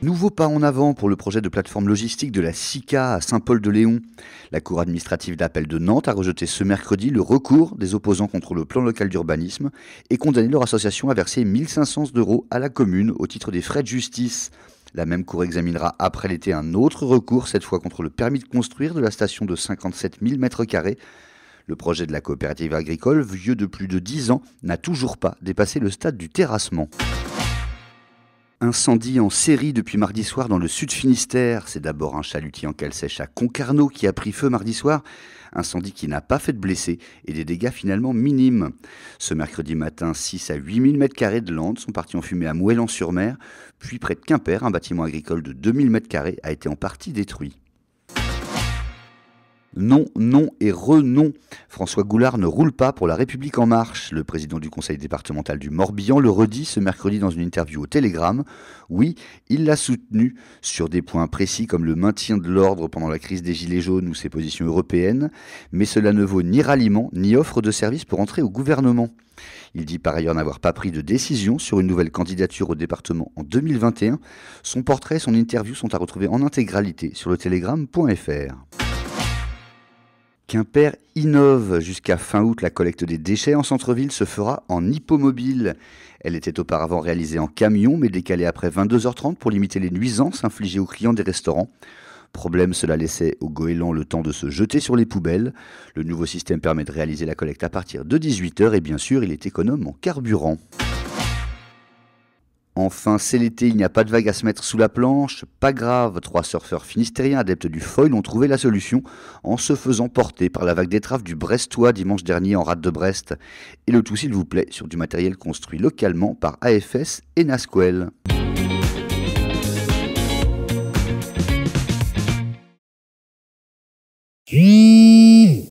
Nouveau pas en avant pour le projet de plateforme logistique de la SICA à Saint-Paul-de-Léon. La Cour administrative d'appel de Nantes a rejeté ce mercredi le recours des opposants contre le plan local d'urbanisme et condamné leur association à verser 1500 euros à la commune au titre des frais de justice. La même Cour examinera après l'été un autre recours, cette fois contre le permis de construire de la station de 57 000 m2 le projet de la coopérative agricole, vieux de plus de 10 ans, n'a toujours pas dépassé le stade du terrassement incendie en série depuis mardi soir dans le sud Finistère. C'est d'abord un chalutier en cale sèche à Concarneau qui a pris feu mardi soir. Incendie qui n'a pas fait de blessés et des dégâts finalement minimes. Ce mercredi matin, 6 à 8000 m2 de landes sont partis en fumée à moellan sur mer Puis près de Quimper, un bâtiment agricole de 2000 m2 a été en partie détruit. Non, non et renom. François Goulard ne roule pas pour La République en marche. Le président du conseil départemental du Morbihan le redit ce mercredi dans une interview au Télégramme. Oui, il l'a soutenu sur des points précis comme le maintien de l'ordre pendant la crise des Gilets jaunes ou ses positions européennes, mais cela ne vaut ni ralliement ni offre de service pour entrer au gouvernement. Il dit par ailleurs n'avoir pas pris de décision sur une nouvelle candidature au département en 2021. Son portrait et son interview sont à retrouver en intégralité sur le télégramme.fr. Quimper innove. Jusqu'à fin août, la collecte des déchets en centre-ville se fera en hippomobile. Elle était auparavant réalisée en camion, mais décalée après 22h30 pour limiter les nuisances infligées aux clients des restaurants. Problème, cela laissait aux goélands le temps de se jeter sur les poubelles. Le nouveau système permet de réaliser la collecte à partir de 18h et bien sûr, il est économe en carburant. Enfin, c'est l'été, il n'y a pas de vague à se mettre sous la planche. Pas grave, trois surfeurs finistériens adeptes du foil ont trouvé la solution en se faisant porter par la vague d'étrave du Brestois dimanche dernier en rade de Brest. Et le tout, s'il vous plaît, sur du matériel construit localement par AFS et Nasquel. Mmh.